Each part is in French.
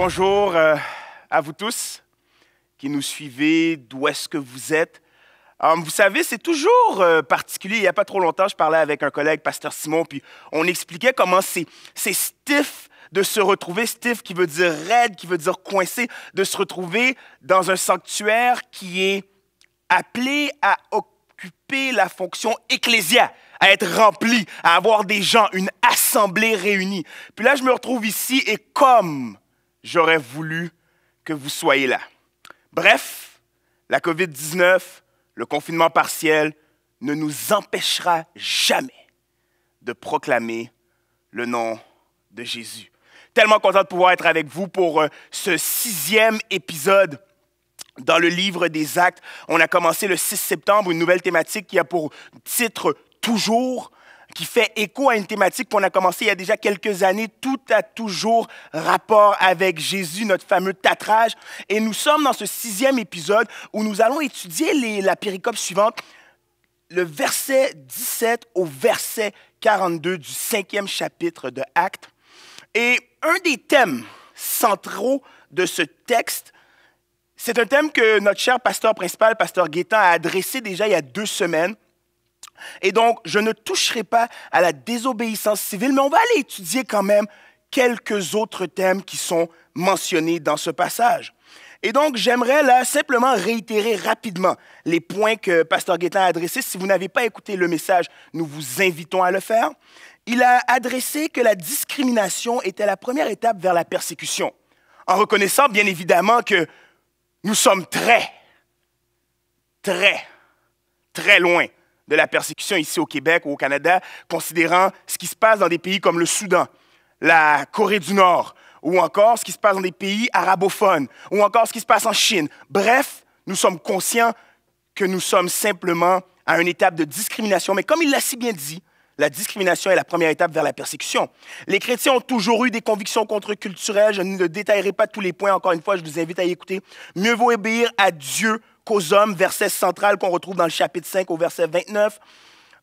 Bonjour euh, à vous tous qui nous suivez, d'où est-ce que vous êtes. Euh, vous savez, c'est toujours euh, particulier. Il n'y a pas trop longtemps, je parlais avec un collègue, Pasteur Simon, puis on expliquait comment c'est stiff de se retrouver stiff, qui veut dire raide, qui veut dire coincé, de se retrouver dans un sanctuaire qui est appelé à occuper la fonction ecclésiale, à être rempli, à avoir des gens, une assemblée réunie. Puis là, je me retrouve ici et comme j'aurais voulu que vous soyez là. Bref, la COVID-19, le confinement partiel ne nous empêchera jamais de proclamer le nom de Jésus. Tellement content de pouvoir être avec vous pour euh, ce sixième épisode dans le livre des actes. On a commencé le 6 septembre une nouvelle thématique qui a pour titre Toujours qui fait écho à une thématique qu'on a commencé il y a déjà quelques années. Tout a toujours rapport avec Jésus, notre fameux tatrage. Et nous sommes dans ce sixième épisode où nous allons étudier la péricope suivante, le verset 17 au verset 42 du cinquième chapitre de Actes. Et un des thèmes centraux de ce texte, c'est un thème que notre cher pasteur principal, pasteur Guétin, a adressé déjà il y a deux semaines. Et donc, je ne toucherai pas à la désobéissance civile, mais on va aller étudier quand même quelques autres thèmes qui sont mentionnés dans ce passage. Et donc, j'aimerais là simplement réitérer rapidement les points que Pasteur Guétin a adressés. Si vous n'avez pas écouté le message, nous vous invitons à le faire. Il a adressé que la discrimination était la première étape vers la persécution, en reconnaissant bien évidemment que nous sommes très, très, très loin de la persécution ici au Québec ou au Canada, considérant ce qui se passe dans des pays comme le Soudan, la Corée du Nord, ou encore ce qui se passe dans des pays arabophones, ou encore ce qui se passe en Chine. Bref, nous sommes conscients que nous sommes simplement à une étape de discrimination. Mais comme il l'a si bien dit, la discrimination est la première étape vers la persécution. Les chrétiens ont toujours eu des convictions contre-culturelles. Je ne détaillerai pas tous les points. Encore une fois, je vous invite à y écouter. Mieux vaut obéir à Dieu aux hommes, verset central qu'on retrouve dans le chapitre 5 au verset 29.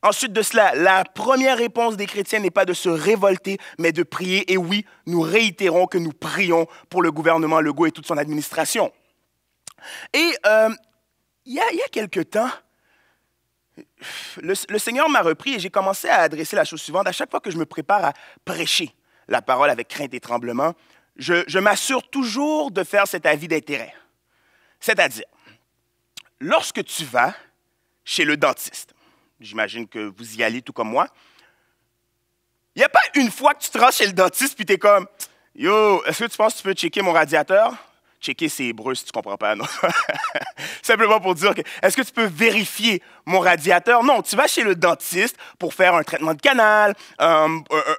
Ensuite de cela, la première réponse des chrétiens n'est pas de se révolter, mais de prier. Et oui, nous réitérons que nous prions pour le gouvernement Legault et toute son administration. Et euh, il y, a, quelques quelque temps, le, Seigneur m'a repris et j'ai commencé à adresser la chose suivante. À chaque fois que je me prépare à prêcher la parole avec crainte et tremblement, je m'assure toujours de faire cet avis d'intérêt. C'est-à-dire, lorsque tu vas chez le dentiste, j'imagine que vous y allez tout comme moi, il n'y a pas une fois que tu te rends chez le dentiste puis tu es comme Yo, est-ce que tu penses que tu peux checker mon radiateur? Checker, c'est hébreu si tu comprends pas, non? Simplement pour dire que est-ce que tu peux vérifier mon radiateur? Non, tu vas chez le dentiste pour faire un traitement de canal, euh,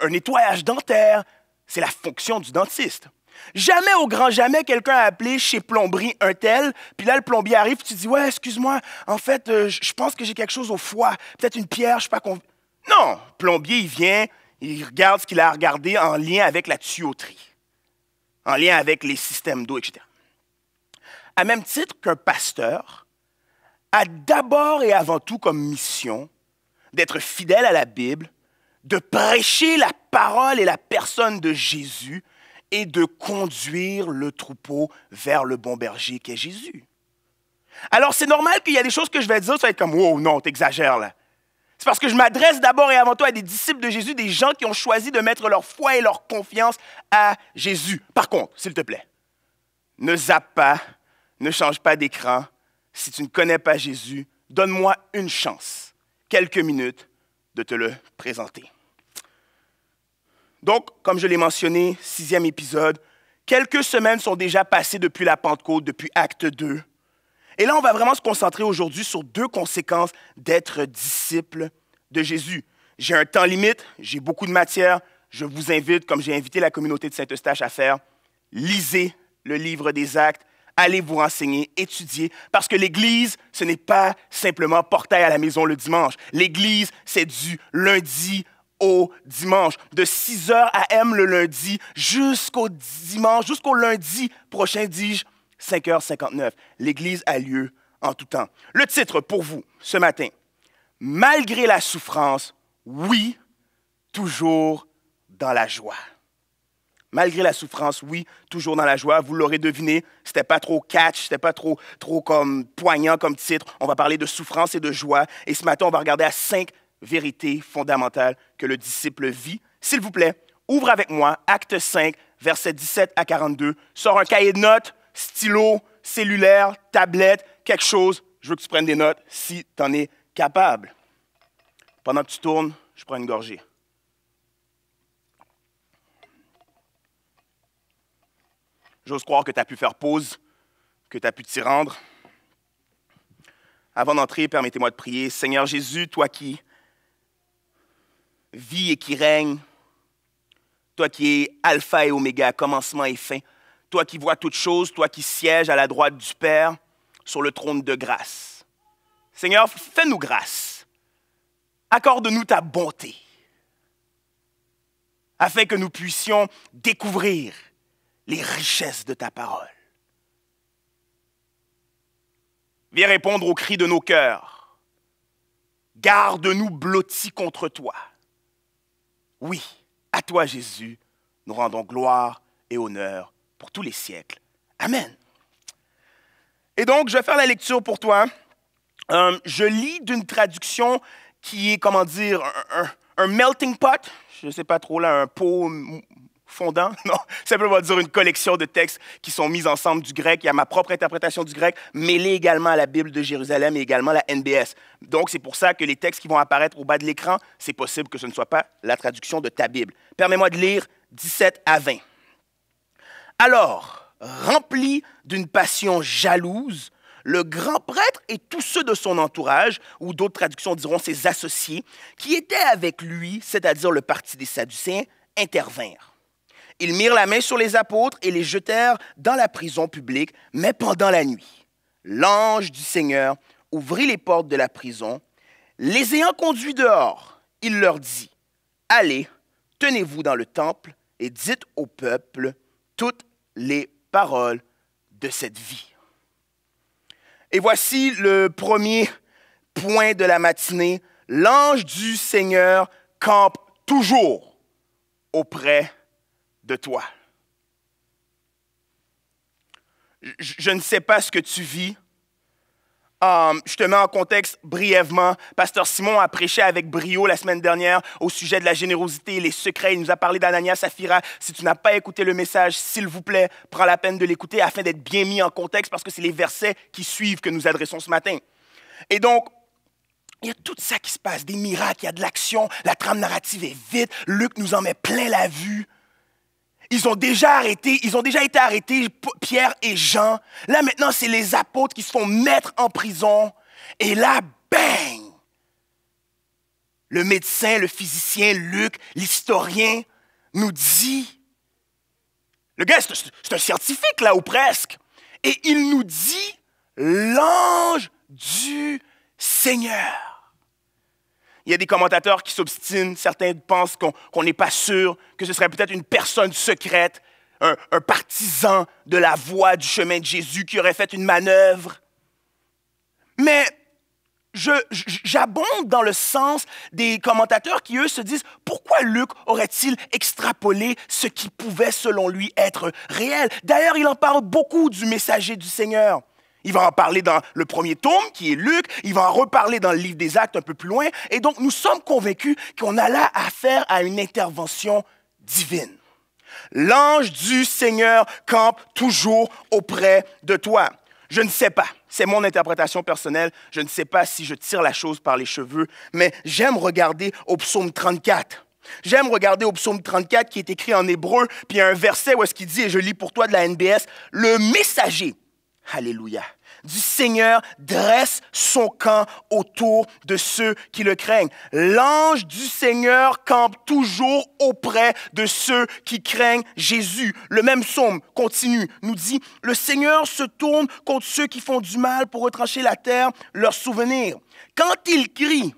un nettoyage dentaire. C'est la fonction du dentiste. Jamais au grand jamais, quelqu'un a appelé chez plomberie un tel, puis là, le plombier arrive, tu dis Ouais, excuse-moi, en fait, euh, je pense que j'ai quelque chose au foie, peut-être une pierre, je suis pas convaincu. » Non, plombier, il vient, il regarde ce qu'il a regardé en lien avec la tuyauterie, en lien avec les systèmes d'eau, etc. À même titre qu'un pasteur a d'abord et avant tout comme mission d'être fidèle à la Bible, de prêcher la parole et la personne de Jésus et de conduire le troupeau vers le bon berger qui est Jésus. Alors c'est normal qu'il y a des choses que je vais dire, ça va être comme, oh non, t'exagères là. C'est parce que je m'adresse d'abord et avant tout à des disciples de Jésus, des gens qui ont choisi de mettre leur foi et leur confiance à Jésus. Par contre, s'il te plaît, ne zappe pas, ne change pas d'écran. Si tu ne connais pas Jésus, donne-moi une chance, quelques minutes, de te le présenter. Donc, comme je l'ai mentionné, sixième épisode, quelques semaines sont déjà passées depuis la Pentecôte, depuis Acte 2. Et là, on va vraiment se concentrer aujourd'hui sur deux conséquences d'être disciple de Jésus. J'ai un temps limite, j'ai beaucoup de matière. Je vous invite, comme j'ai invité la communauté de Saint-Eustache à faire, lisez le livre des actes, allez vous renseigner, étudiez. parce que l'Église, ce n'est pas simplement portail à la maison le dimanche. L'Église, c'est du lundi au dimanche, de 6h à M le lundi jusqu'au dimanche, jusqu'au lundi prochain, dis-je, 5h59. L'Église a lieu en tout temps. Le titre pour vous ce matin, Malgré la souffrance, oui, toujours dans la joie. Malgré la souffrance, oui, toujours dans la joie. Vous l'aurez deviné, c'était pas trop catch, c'était pas trop, trop comme poignant comme titre. On va parler de souffrance et de joie. Et ce matin, on va regarder à cinq vérité fondamentale que le disciple vit. S'il vous plaît, ouvre avec moi Acte 5, versets 17 à 42. Sors un cahier de notes, stylo, cellulaire, tablette, quelque chose. Je veux que tu prennes des notes si tu en es capable. Pendant que tu tournes, je prends une gorgée. J'ose croire que tu as pu faire pause, que tu as pu t'y rendre. Avant d'entrer, permettez-moi de prier. Seigneur Jésus, toi qui Vie et qui règne, toi qui es alpha et oméga, commencement et fin, toi qui vois toutes choses, toi qui sièges à la droite du Père sur le trône de grâce. Seigneur, fais-nous grâce. Accorde-nous ta bonté afin que nous puissions découvrir les richesses de ta parole. Viens répondre aux cris de nos cœurs. Garde-nous blottis contre toi. Oui, à toi Jésus, nous rendons gloire et honneur pour tous les siècles. Amen. Et donc, je vais faire la lecture pour toi. Euh, je lis d'une traduction qui est, comment dire, un, un melting pot, je ne sais pas trop là, un pot fondant, non, simplement dire une collection de textes qui sont mis ensemble du grec. Il y a ma propre interprétation du grec, mêlée également à la Bible de Jérusalem et également la NBS. Donc, c'est pour ça que les textes qui vont apparaître au bas de l'écran, c'est possible que ce ne soit pas la traduction de ta Bible. Permets-moi de lire 17 à 20. Alors, rempli d'une passion jalouse, le grand prêtre et tous ceux de son entourage, ou d'autres traductions diront ses associés, qui étaient avec lui, c'est-à-dire le parti des Sadducéens, intervinrent. Ils mirent la main sur les apôtres et les jetèrent dans la prison publique, mais pendant la nuit. L'ange du Seigneur ouvrit les portes de la prison. Les ayant conduits dehors, il leur dit, Allez, tenez-vous dans le temple et dites au peuple toutes les paroles de cette vie. Et voici le premier point de la matinée. L'ange du Seigneur campe toujours auprès de toi. Je, ne sais pas ce que tu vis. Hum, je te mets en contexte brièvement. Pasteur Simon a prêché avec brio la semaine dernière au sujet de la générosité et les secrets. Il nous a parlé d'Anania Saphira. Si tu n'as pas écouté le message, s'il vous plaît, prends la peine de l'écouter afin d'être bien mis en contexte parce que c'est les versets qui suivent que nous adressons ce matin. Et donc, il y a tout ça qui se passe, des miracles, il y a de l'action, la trame narrative est vite, Luc nous en met plein la vue. Ils ont déjà arrêté, ils ont déjà été arrêtés, Pierre et Jean. Là maintenant, c'est les apôtres qui se font mettre en prison. Et là, bang! Le médecin, le physicien, Luc, l'historien nous dit, le gars, c'est un scientifique là, ou presque, et il nous dit l'ange du Seigneur. Il y a des commentateurs qui s'obstinent. Certains pensent qu'on n'est pas sûr, que ce serait peut-être une personne secrète, un, un partisan de la voie du chemin de Jésus qui aurait fait une manœuvre. Mais j'abonde dans le sens des commentateurs qui, eux, se disent pourquoi Luc aurait-il extrapolé ce qui pouvait, selon lui, être réel D'ailleurs, il en parle beaucoup du messager du Seigneur. Il va en parler dans le premier tome, qui est Luc. Il va en reparler dans le livre des actes un peu plus loin. Et donc, nous sommes convaincus qu'on a là affaire à une intervention divine. L'ange du Seigneur campe toujours auprès de toi. Je ne sais pas, c'est mon interprétation personnelle, je ne sais pas si je tire la chose par les cheveux, mais j'aime regarder au psaume 34. J'aime regarder au psaume 34 qui est écrit en hébreu, puis il y a un verset où est-ce qu'il dit, et je lis pour toi de la NBS, le messager, alléluia, du Seigneur dresse son camp autour de ceux qui le craignent. L'ange du Seigneur campe toujours auprès de ceux qui craignent Jésus. Le même psaume continue, nous dit, le Seigneur se tourne contre ceux qui font du mal pour retrancher la terre, leur souvenir. Quand il crie,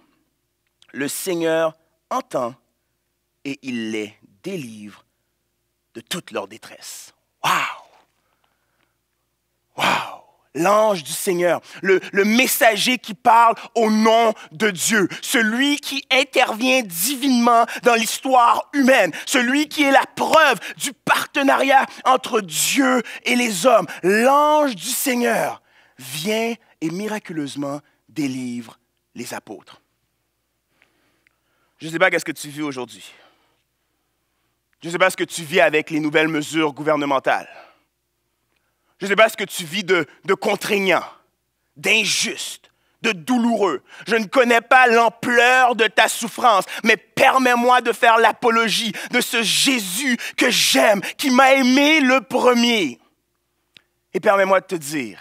le Seigneur entend et il les délivre de toute leur détresse. Wow! Wow! l'ange du Seigneur, le, messager qui parle au nom de Dieu, celui qui intervient divinement dans l'histoire humaine, celui qui est la preuve du partenariat entre Dieu et les hommes. L'ange du Seigneur vient et miraculeusement délivre les apôtres. Je ne sais pas qu'est-ce que tu vis aujourd'hui. Je ne sais pas ce que tu vis avec les nouvelles mesures gouvernementales. Je ne sais pas ce que tu vis de, de contraignant, d'injuste, de douloureux. Je ne connais pas l'ampleur de ta souffrance, mais permets-moi de faire l'apologie de ce Jésus que j'aime, qui m'a aimé le premier. Et permets-moi de te dire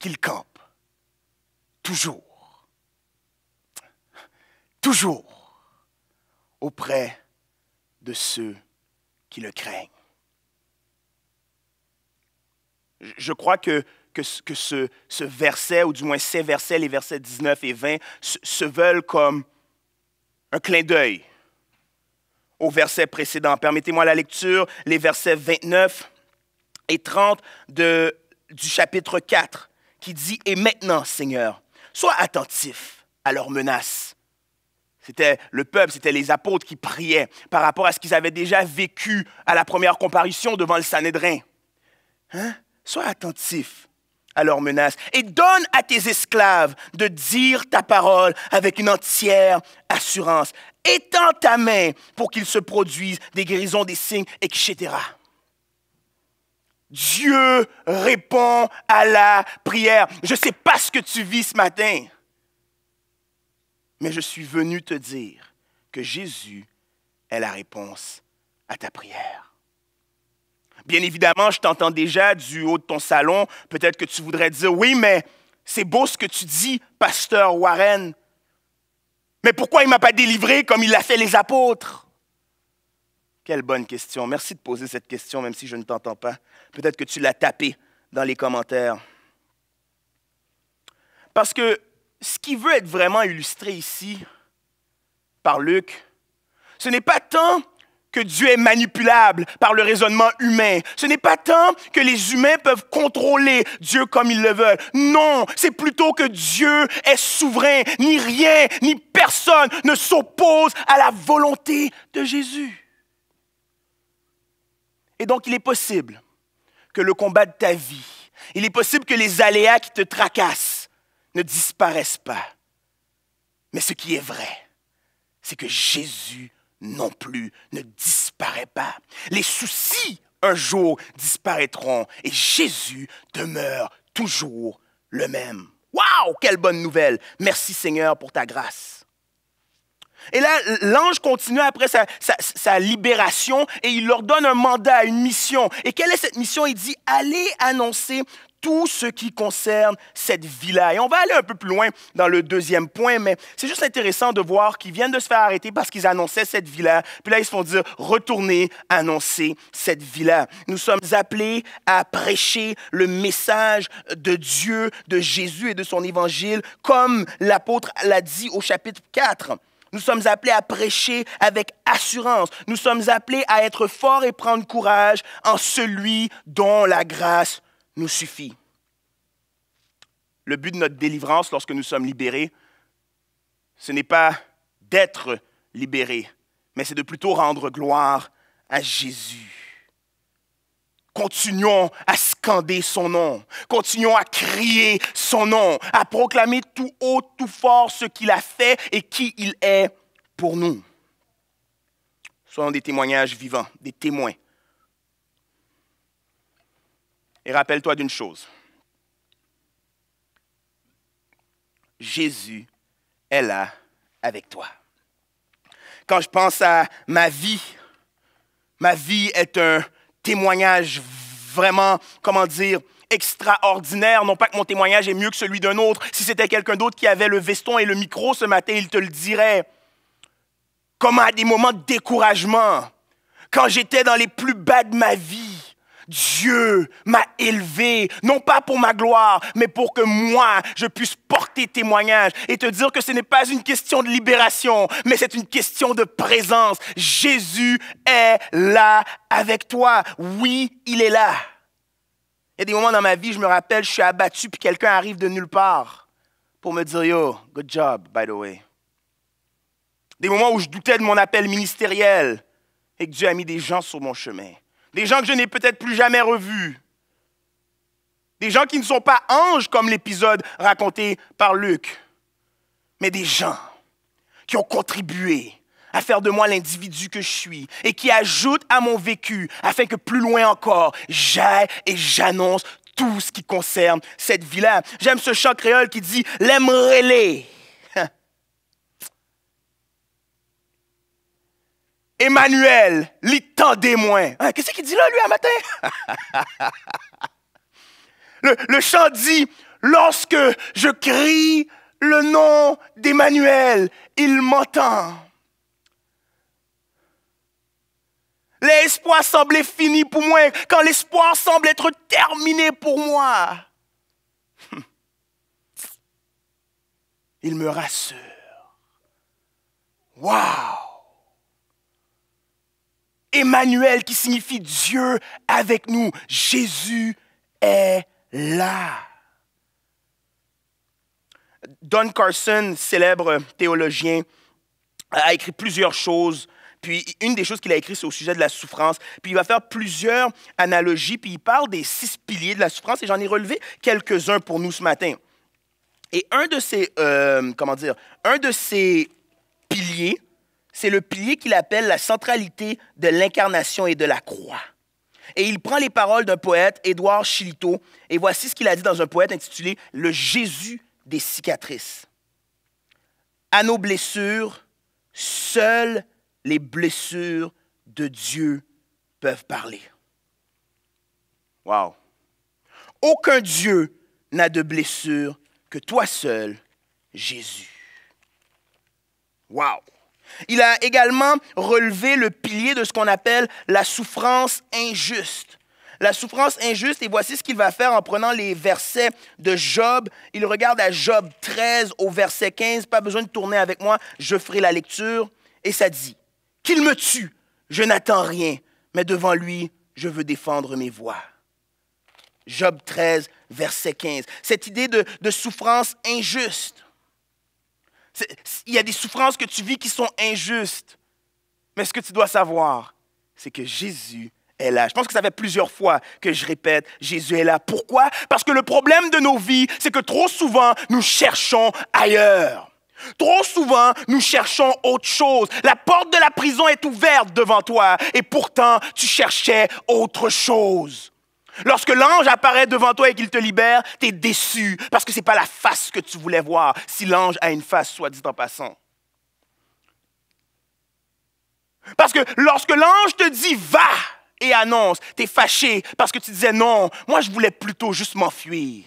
qu'il campe toujours, toujours auprès de ceux qui le craignent. Je crois que, ce, verset, ou du moins ces versets, les versets 19 et 20, se, veulent comme un clin d'œil au verset précédent. Permettez-moi la lecture, les versets 29 et 30 du chapitre 4, qui dit, Et maintenant, Seigneur, sois attentif à leurs menaces. C'était le peuple, c'était les apôtres qui priaient par rapport à ce qu'ils avaient déjà vécu à la première comparution devant le Sanhédrin. Hein? sois attentif à leurs menaces et donne à tes esclaves de dire ta parole avec une entière assurance. Étends ta main pour qu'il se produise des guérisons, des signes, etc. Dieu répond à la prière. Je ne sais pas ce que tu vis ce matin, mais je suis venu te dire que Jésus est la réponse à ta prière. Bien évidemment, je t'entends déjà du haut de ton salon. Peut-être que tu voudrais dire, oui, mais c'est beau ce que tu dis, pasteur Warren. Mais pourquoi il ne m'a pas délivré comme il l'a fait les apôtres? Quelle bonne question. Merci de poser cette question, même si je ne t'entends pas. Peut-être que tu l'as tapé dans les commentaires. Parce que ce qui veut être vraiment illustré ici par Luc, ce n'est pas tant que Dieu est manipulable par le raisonnement humain. Ce n'est pas tant que les humains peuvent contrôler Dieu comme ils le veulent. Non, c'est plutôt que Dieu est souverain. Ni rien, ni personne ne s'oppose à la volonté de Jésus. Et donc, il est possible que le combat de ta vie, il est possible que les aléas qui te tracassent ne disparaissent pas. Mais ce qui est vrai, c'est que Jésus non plus ne disparaît pas. Les soucis un jour disparaîtront et Jésus demeure toujours le même. Waouh, quelle bonne nouvelle! Merci Seigneur pour ta grâce. Et là, l'ange continue après sa, sa, libération et il leur donne un mandat, une mission. Et quelle est cette mission? Il dit, allez annoncer tout ce qui concerne cette villa. Et on va aller un peu plus loin dans le deuxième point, mais c'est juste intéressant de voir qu'ils viennent de se faire arrêter parce qu'ils annonçaient cette villa. là Puis là, ils se font dire, retournez annoncer cette villa. Nous sommes appelés à prêcher le message de Dieu, de Jésus et de son évangile, comme l'apôtre l'a dit au chapitre 4. Nous sommes appelés à prêcher avec assurance. Nous sommes appelés à être forts et prendre courage en celui dont la grâce nous suffit. Le but de notre délivrance lorsque nous sommes libérés, ce n'est pas d'être libérés, mais c'est de plutôt rendre gloire à Jésus. Continuons à scander son nom. Continuons à crier son nom, à proclamer tout haut, tout fort ce qu'il a fait et qui il est pour nous. Soyons des témoignages vivants, des témoins et rappelle-toi d'une chose. Jésus est là avec toi. Quand je pense à ma vie, ma vie est un témoignage vraiment, comment dire, extraordinaire. Non pas que mon témoignage est mieux que celui d'un autre. Si c'était quelqu'un d'autre qui avait le veston et le micro ce matin, il te le dirait. Comme à des moments de découragement, quand j'étais dans les plus bas de ma vie, Dieu m'a élevé, non pas pour ma gloire, mais pour que moi, je puisse porter témoignage et te dire que ce n'est pas une question de libération, mais c'est une question de présence. Jésus est là avec toi. Oui, il est là. Il y a des moments dans ma vie, je me rappelle, je suis abattu, puis quelqu'un arrive de nulle part pour me dire, yo, good job, by the way. Des moments où je doutais de mon appel ministériel et que Dieu a mis des gens sur mon chemin des gens que je n'ai peut-être plus jamais revus, des gens qui ne sont pas anges comme l'épisode raconté par Luc, mais des gens qui ont contribué à faire de moi l'individu que je suis et qui ajoutent à mon vécu afin que plus loin encore, j'aille et j'annonce tout ce qui concerne cette vie-là. J'aime ce chant créole qui dit « l'aimerais-les ». Emmanuel, l'étendait tant moins. Hein, qu'est-ce qu'il dit là, lui, un matin? le, le chant dit, lorsque je crie le nom d'Emmanuel, il m'entend. L'espoir semblait fini pour moi, quand l'espoir semble être terminé pour moi. Il me rassure. Waouh! Emmanuel qui signifie Dieu avec nous. Jésus est là. Don Carson, célèbre théologien, a écrit plusieurs choses. Puis une des choses qu'il a écrit c'est au sujet de la souffrance. Puis il va faire plusieurs analogies, puis il parle des six piliers de la souffrance, et j'en ai relevé quelques-uns pour nous ce matin. Et un de ces, euh, comment dire, un de ces piliers, c'est le pilier qu'il appelle la centralité de l'incarnation et de la croix. Et il prend les paroles d'un poète, Édouard Chilito, et voici ce qu'il a dit dans un poète intitulé Le Jésus des cicatrices. À nos blessures, seules les blessures de Dieu peuvent parler. Wow. Aucun Dieu n'a de blessure que toi seul, Jésus. Wow. Il a également relevé le pilier de ce qu'on appelle la souffrance injuste. La souffrance injuste, et voici ce qu'il va faire en prenant les versets de Job. Il regarde à Job 13 au verset 15, pas besoin de tourner avec moi, je ferai la lecture, et ça dit, Qu'il me tue, je n'attends rien, mais devant lui, je veux défendre mes voix. Job 13, verset 15. Cette idée de, de souffrance injuste. Il y a des souffrances que tu vis qui sont injustes. Mais ce que tu dois savoir, c'est que Jésus est là. Je pense que ça fait plusieurs fois que je répète, Jésus est là. Pourquoi? Parce que le problème de nos vies, c'est que trop souvent, nous cherchons ailleurs. Trop souvent, nous cherchons autre chose. La porte de la prison est ouverte devant toi et pourtant, tu cherchais autre chose. Lorsque l'ange apparaît devant toi et qu'il te libère, tu es déçu parce que ce n'est pas la face que tu voulais voir, si l'ange a une face, soit dit en passant. Parce que lorsque l'ange te dit va et annonce, tu es fâché parce que tu disais non, moi je voulais plutôt juste m'enfuir.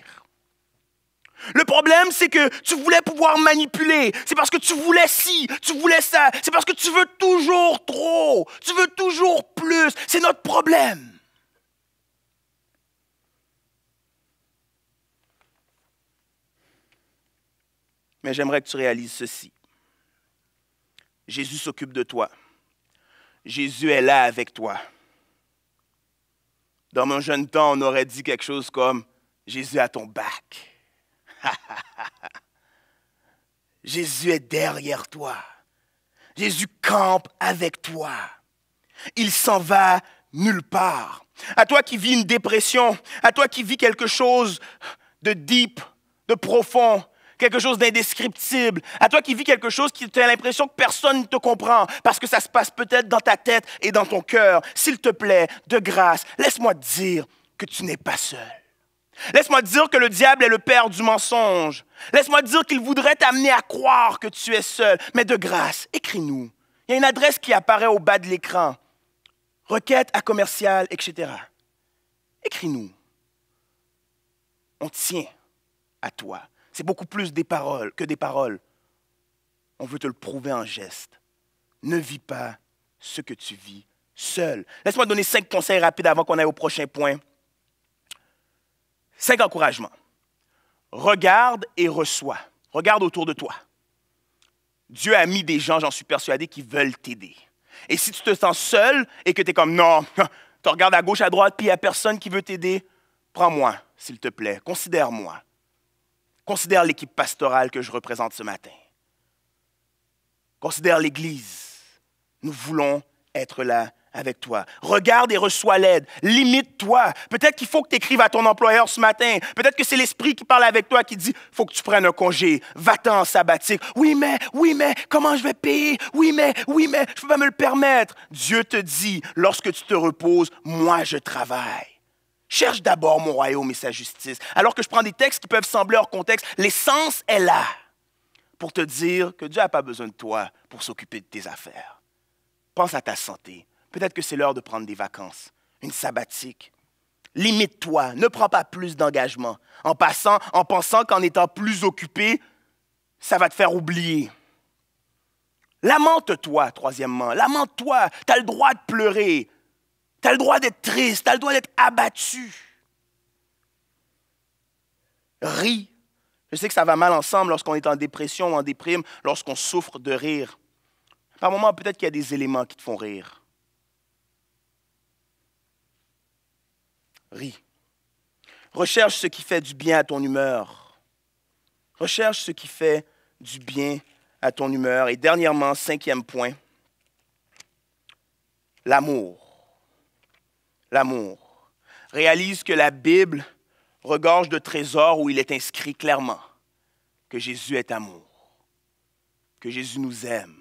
Le problème, c'est que tu voulais pouvoir manipuler. C'est parce que tu voulais ci, tu voulais ça. C'est parce que tu veux toujours trop. Tu veux toujours plus. C'est notre problème. Mais j'aimerais que tu réalises ceci. Jésus s'occupe de toi. Jésus est là avec toi. Dans mon jeune temps, on aurait dit quelque chose comme Jésus a ton bac. Jésus est derrière toi. Jésus campe avec toi. Il s'en va nulle part. À toi qui vis une dépression, à toi qui vis quelque chose de deep, de profond, quelque chose d'indescriptible, à toi qui vis quelque chose qui a l'impression que personne ne te comprend, parce que ça se passe peut-être dans ta tête et dans ton cœur. S'il te plaît, de grâce, laisse-moi te dire que tu n'es pas seul. Laisse-moi dire que le diable est le père du mensonge. Laisse-moi dire qu'il voudrait t'amener à croire que tu es seul. Mais de grâce, écris-nous. Il y a une adresse qui apparaît au bas de l'écran. Requête à commercial, etc. Écris-nous. On tient à toi. C'est beaucoup plus des paroles que des paroles. On veut te le prouver en geste. Ne vis pas ce que tu vis seul. Laisse-moi donner cinq conseils rapides avant qu'on aille au prochain point. Cinq encouragements. Regarde et reçois. Regarde autour de toi. Dieu a mis des gens, j'en suis persuadé, qui veulent t'aider. Et si tu te sens seul et que tu es comme non, tu regardes à gauche, à droite, puis il n'y a personne qui veut t'aider, prends-moi, s'il te plaît, considère-moi. Considère l'équipe pastorale que je représente ce matin. Considère l'Église. Nous voulons être là avec toi. Regarde et reçois l'aide. Limite-toi. Peut-être qu'il faut que tu écrives à ton employeur ce matin. Peut-être que c'est l'esprit qui parle avec toi qui dit il faut que tu prennes un congé. Va-t'en sabbatique. Oui, mais, oui, mais, comment je vais payer? Oui, mais, oui, mais, je ne peux pas me le permettre. Dieu te dit lorsque tu te reposes, moi je travaille. Cherche d'abord mon royaume et sa justice. Alors que je prends des textes qui peuvent sembler hors contexte, l'essence est là pour te dire que Dieu n'a pas besoin de toi pour s'occuper de tes affaires. Pense à ta santé. Peut-être que c'est l'heure de prendre des vacances, une sabbatique. Limite-toi, ne prends pas plus d'engagement en passant, en pensant qu'en étant plus occupé, ça va te faire oublier. Lamente-toi, troisièmement, lamente-toi, tu as le droit de pleurer, tu as le droit d'être triste, tu as le droit d'être abattu. Ris. Je sais que ça va mal ensemble lorsqu'on est en dépression ou en déprime, lorsqu'on souffre de rire. Par moments, peut-être qu'il y a des éléments qui te font rire. Ris. Recherche ce qui fait du bien à ton humeur. Recherche ce qui fait du bien à ton humeur. Et dernièrement, cinquième point, l'amour l'amour, réalise que la Bible regorge de trésors où il est inscrit clairement que Jésus est amour, que Jésus nous aime,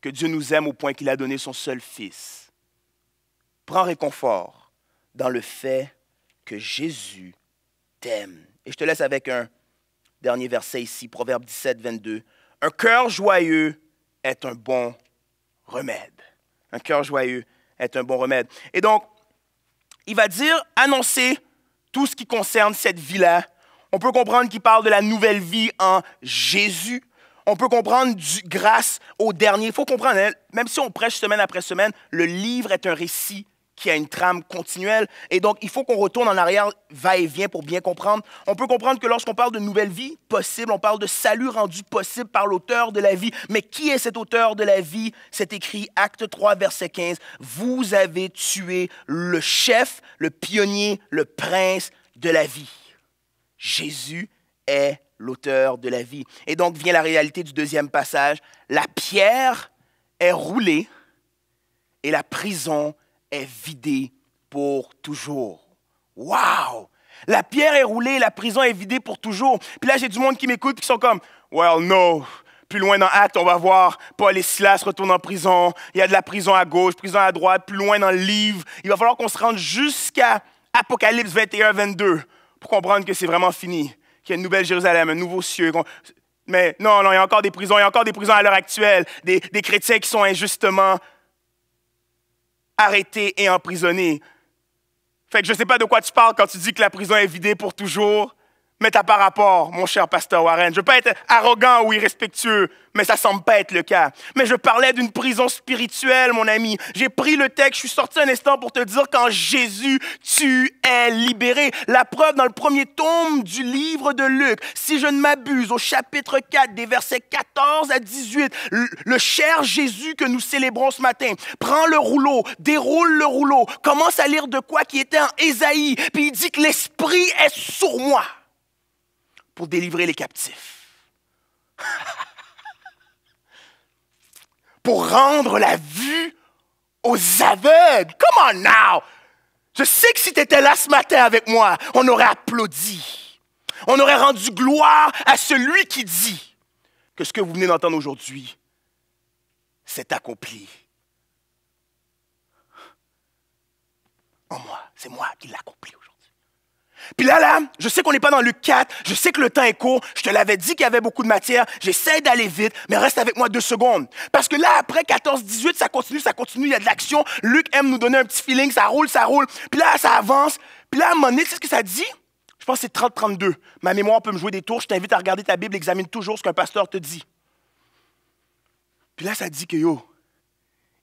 que Dieu nous aime au point qu'il a donné son seul Fils. Prends réconfort dans le fait que Jésus t'aime. Et je te laisse avec un dernier verset ici, Proverbe 17, 22. Un cœur joyeux est un bon remède. Un cœur joyeux est un bon remède. Et donc, il va dire annoncer tout ce qui concerne cette vie-là. On peut comprendre qu'il parle de la nouvelle vie en Jésus. On peut comprendre du, grâce au dernier. Il faut comprendre, hein, même si on prêche semaine après semaine, le livre est un récit qui a une trame continuelle. Et donc, il faut qu'on retourne en arrière, va-et-vient, pour bien comprendre. On peut comprendre que lorsqu'on parle de nouvelle vie possible, on parle de salut rendu possible par l'auteur de la vie. Mais qui est cet auteur de la vie? C'est écrit Acte 3, verset 15. Vous avez tué le chef, le pionnier, le prince de la vie. Jésus est l'auteur de la vie. Et donc vient la réalité du deuxième passage. La pierre est roulée et la prison est vidée pour toujours. Wow! La pierre est roulée, la prison est vidée pour toujours. Puis là, j'ai du monde qui m'écoute qui sont comme, well, no. Plus loin dans Acte, on va voir Paul et Silas retournent en prison. Il y a de la prison à gauche, prison à droite. Plus loin dans le livre, il va falloir qu'on se rende jusqu'à Apocalypse 21, 22 pour comprendre que c'est vraiment fini, qu'il y a une nouvelle Jérusalem, un nouveau ciel. Mais non, non, il y a encore des prisons, il y a encore des prisons à l'heure actuelle, des, des chrétiens qui sont injustement arrêté et emprisonné. Fait que je ne sais pas de quoi tu parles quand tu dis que la prison est vidée pour toujours mais à par rapport, mon cher pasteur Warren. Je ne veux pas être arrogant ou irrespectueux, mais ça semble pas être le cas. Mais je parlais d'une prison spirituelle, mon ami. J'ai pris le texte, je suis sorti un instant pour te dire qu'en Jésus, tu es libéré. La preuve dans le premier tome du livre de Luc, si je ne m'abuse, au chapitre 4, des versets 14 à 18, le cher Jésus que nous célébrons ce matin prend le rouleau, déroule le rouleau, commence à lire de quoi qui était en Ésaïe, puis il dit que l'Esprit est sur moi pour délivrer les captifs. pour rendre la vue aux aveugles. Come on now! Je sais que si tu étais là ce matin avec moi, on aurait applaudi. On aurait rendu gloire à celui qui dit que ce que vous venez d'entendre aujourd'hui, c'est accompli. En moi, c'est moi qui accompli. Puis là, là, je sais qu'on n'est pas dans Luc 4, je sais que le temps est court, je te l'avais dit qu'il y avait beaucoup de matière, j'essaie d'aller vite, mais reste avec moi deux secondes. Parce que là, après 14, 18, ça continue, ça continue, il y a de l'action. Luc aime nous donner un petit feeling, ça roule, ça roule. Puis là, ça avance. Puis là, à un moment donné, tu sais ce que ça dit? Je pense que c'est 30-32. Ma mémoire peut me jouer des tours, je t'invite à regarder ta Bible, examine toujours ce qu'un pasteur te dit. Puis là, ça dit que yo,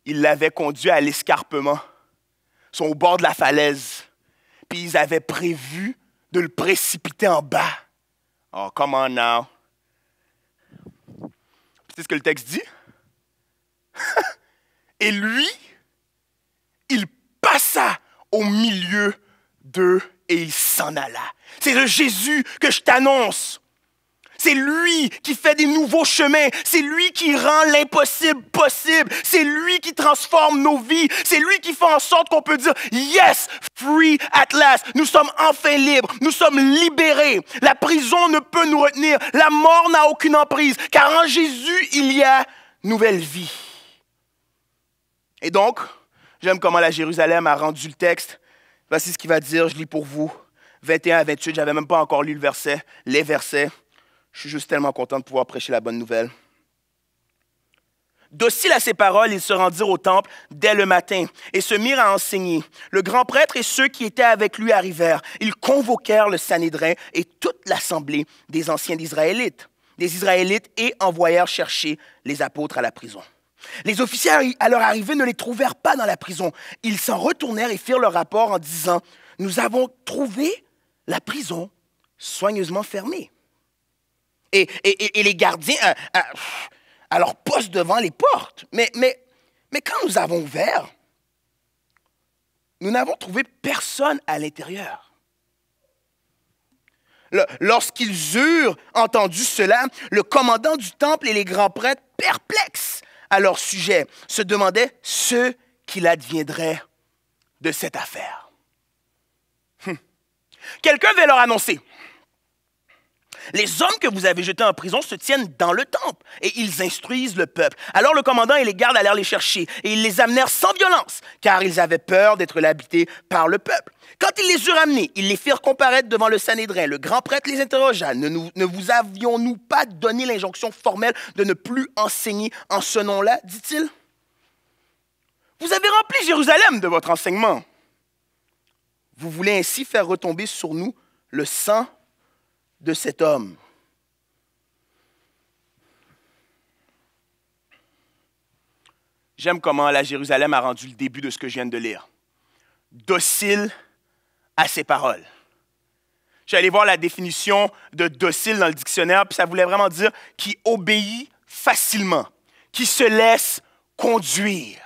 il l'avait conduit à l'escarpement, sont au bord de la falaise puis ils avaient prévu de le précipiter en bas. Oh, come on now. C'est ce que le texte dit? Et lui, il passa au milieu d'eux et il s'en alla. C'est le Jésus que je t'annonce. C'est lui qui fait des nouveaux chemins. C'est lui qui rend l'impossible possible. C'est lui qui transforme nos vies. C'est lui qui fait en sorte qu'on peut dire, yes, free at last. Nous sommes enfin libres. Nous sommes libérés. La prison ne peut nous retenir. La mort n'a aucune emprise. Car en Jésus, il y a nouvelle vie. Et donc, j'aime comment la Jérusalem a rendu le texte. Voici ce qu'il va dire, je lis pour vous. 21 à 28, j'avais même pas encore lu le verset, les versets. Je suis juste tellement content de pouvoir prêcher la bonne nouvelle. Docile à ces paroles, ils se rendirent au temple dès le matin et se mirent à enseigner. Le grand prêtre et ceux qui étaient avec lui arrivèrent. Ils convoquèrent le Sanhédrin et toute l'assemblée des anciens d'Israélites, des Israélites, et envoyèrent chercher les apôtres à la prison. Les officiers à leur arrivée ne les trouvèrent pas dans la prison. Ils s'en retournèrent et firent leur rapport en disant, Nous avons trouvé la prison soigneusement fermée et, les gardiens euh, euh, à, leur poste devant les portes. Mais, mais, mais quand nous avons ouvert, nous n'avons trouvé personne à l'intérieur. Lorsqu'ils eurent entendu cela, le commandant du temple et les grands prêtres, perplexes à leur sujet, se demandaient ce qu'il adviendrait de cette affaire. Hum. Quelqu'un veut leur annoncer. Les hommes que vous avez jetés en prison se tiennent dans le temple et ils instruisent le peuple. Alors le commandant et les gardes allèrent les chercher et ils les amenèrent sans violence, car ils avaient peur d'être habités par le peuple. Quand ils les eurent amenés, ils les firent comparaître devant le Sanhédrin. Le grand prêtre les interrogea. ne vous avions-nous pas donné l'injonction formelle de ne plus enseigner en ce nom-là dit-il. Vous avez rempli Jérusalem de votre enseignement. Vous voulez ainsi faire retomber sur nous le sang de cet homme. J'aime comment la Jérusalem a rendu le début de ce que je viens de lire. Docile à ses paroles. J'allais voir la définition de docile dans le dictionnaire, puis ça voulait vraiment dire qui obéit facilement, qui se laisse conduire.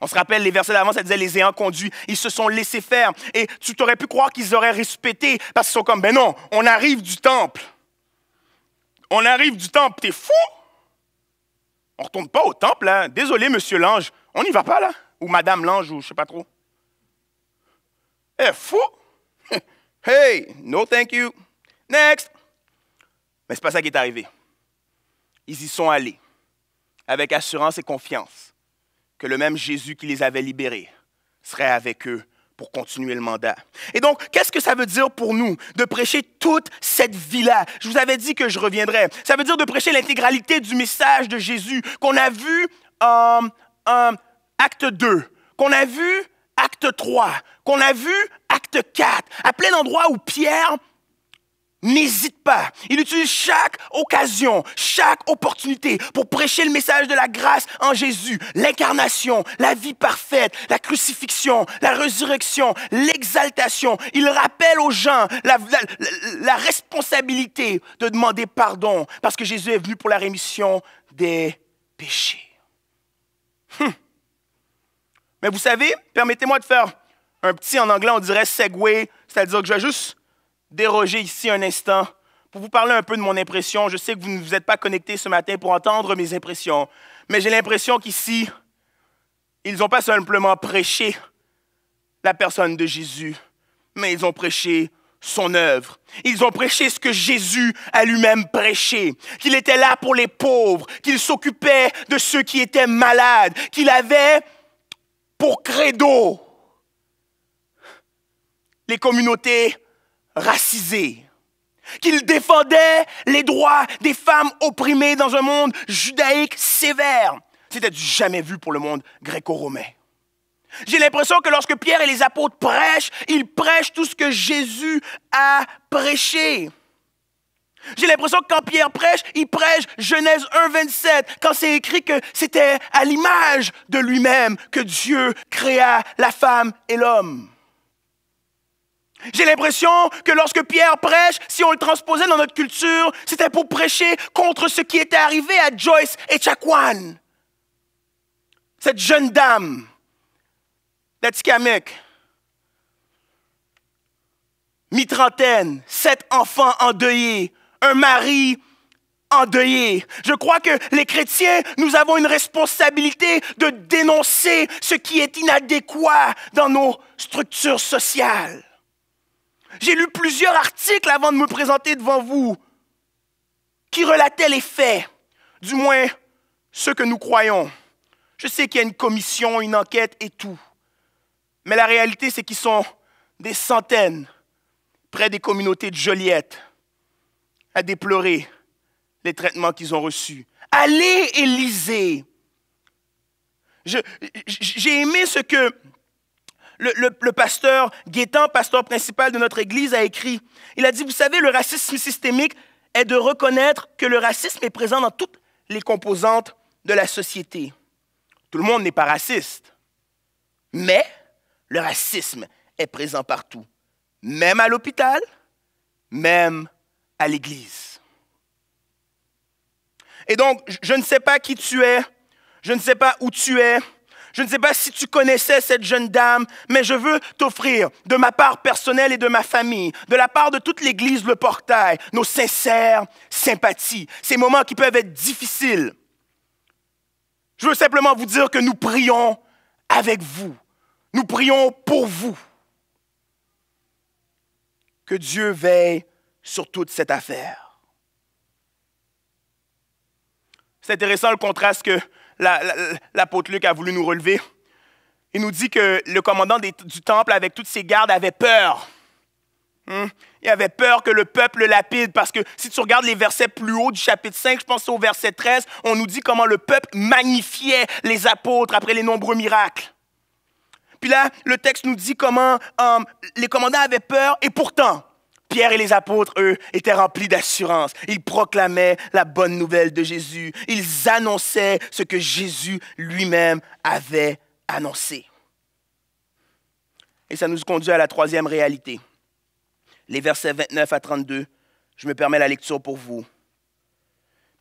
On se rappelle, les versets d'avant, ça disait les ayant conduits, ils se sont laissés faire. Et tu t'aurais pu croire qu'ils auraient respecté parce qu'ils sont comme, ben non, on arrive du temple. On arrive du temple, t'es fou? On ne retourne pas au temple, Hein? Désolé, monsieur l'ange, on n'y va pas, là. Ou madame l'ange, ou je sais pas trop. Eh, fou! hey, no thank you. Next! Mais c'est pas ça qui est arrivé. Ils y sont allés, avec assurance et confiance que le même Jésus qui les avait libérés serait avec eux pour continuer le mandat. Et donc, qu'est-ce que ça veut dire pour nous de prêcher toute cette vie-là? Je vous avais dit que je reviendrais. Ça veut dire de prêcher l'intégralité du message de Jésus qu'on a vu en euh, euh, acte 2, qu'on a vu acte 3, qu'on a vu acte 4, à plein endroit où Pierre N'hésite pas. Il utilise chaque occasion, chaque opportunité pour prêcher le message de la grâce en Jésus, l'incarnation, la vie parfaite, la crucifixion, la résurrection, l'exaltation. Il rappelle aux gens la, responsabilité de demander pardon parce que Jésus est venu pour la rémission des péchés. Hum. Mais vous savez, permettez-moi de faire un petit, en anglais on dirait segway, c'est-à-dire que je vais juste déroger ici un instant pour vous parler un peu de mon impression. Je sais que vous ne vous êtes pas connecté ce matin pour entendre mes impressions, mais j'ai l'impression qu'ici, ils n'ont pas simplement prêché la personne de Jésus, mais ils ont prêché son œuvre. Ils ont prêché ce que Jésus a lui-même prêché, qu'il était là pour les pauvres, qu'il s'occupait de ceux qui étaient malades, qu'il avait pour credo les communautés racisé, qu'il défendait les droits des femmes opprimées dans un monde judaïque sévère. C'était du jamais vu pour le monde gréco-romain. J'ai l'impression que lorsque Pierre et les apôtres prêchent, ils prêchent tout ce que Jésus a prêché. J'ai l'impression que quand Pierre prêche, il prêche Genèse 1, 27, quand c'est écrit que c'était à l'image de lui-même que Dieu créa la femme et l'homme. J'ai l'impression que lorsque Pierre prêche, si on le transposait dans notre culture, c'était pour prêcher contre ce qui était arrivé à Joyce et Chakwan. Cette jeune dame d'Atikamek, mi-trentaine, sept enfants endeuillés, un mari endeuillé. Je crois que les chrétiens, nous avons une responsabilité de dénoncer ce qui est inadéquat dans nos structures sociales. J'ai lu plusieurs articles avant de me présenter devant vous qui relataient les faits, du moins ceux que nous croyons. Je sais qu'il y a une commission, une enquête et tout. Mais la réalité, c'est qu'ils sont des centaines près des communautés de Joliette à déplorer les traitements qu'ils ont reçus. Allez et lisez. J'ai aimé ce que le, pasteur Guétan, pasteur principal de notre Église, a écrit. Il a dit, vous savez, le racisme systémique est de reconnaître que le racisme est présent dans toutes les composantes de la société. Tout le monde n'est pas raciste, mais le racisme est présent partout, même à l'hôpital, même à l'Église. Et donc, je ne sais pas qui tu es, je ne sais pas où tu es, je ne sais pas si tu connaissais cette jeune dame, mais je veux t'offrir de ma part personnelle et de ma famille, de la part de toute l'Église, le portail, nos sincères sympathies, ces moments qui peuvent être difficiles. Je veux simplement vous dire que nous prions avec vous. Nous prions pour vous. Que Dieu veille sur toute cette affaire. C'est intéressant le contraste que l'apôtre Luc a voulu nous relever. Il nous dit que le commandant du temple, avec toutes ses gardes, avait peur. Hmm? Il avait peur que le peuple lapide, parce que si tu regardes les versets plus hauts du chapitre 5, je pense au verset 13, on nous dit comment le peuple magnifiait les apôtres après les nombreux miracles. Puis là, le texte nous dit comment euh, les commandants avaient peur, et pourtant, Pierre et les apôtres, eux, étaient remplis d'assurance. Ils proclamaient la bonne nouvelle de Jésus. Ils annonçaient ce que Jésus lui-même avait annoncé. Et ça nous conduit à la troisième réalité. Les versets 29 à 32, je me permets la lecture pour vous.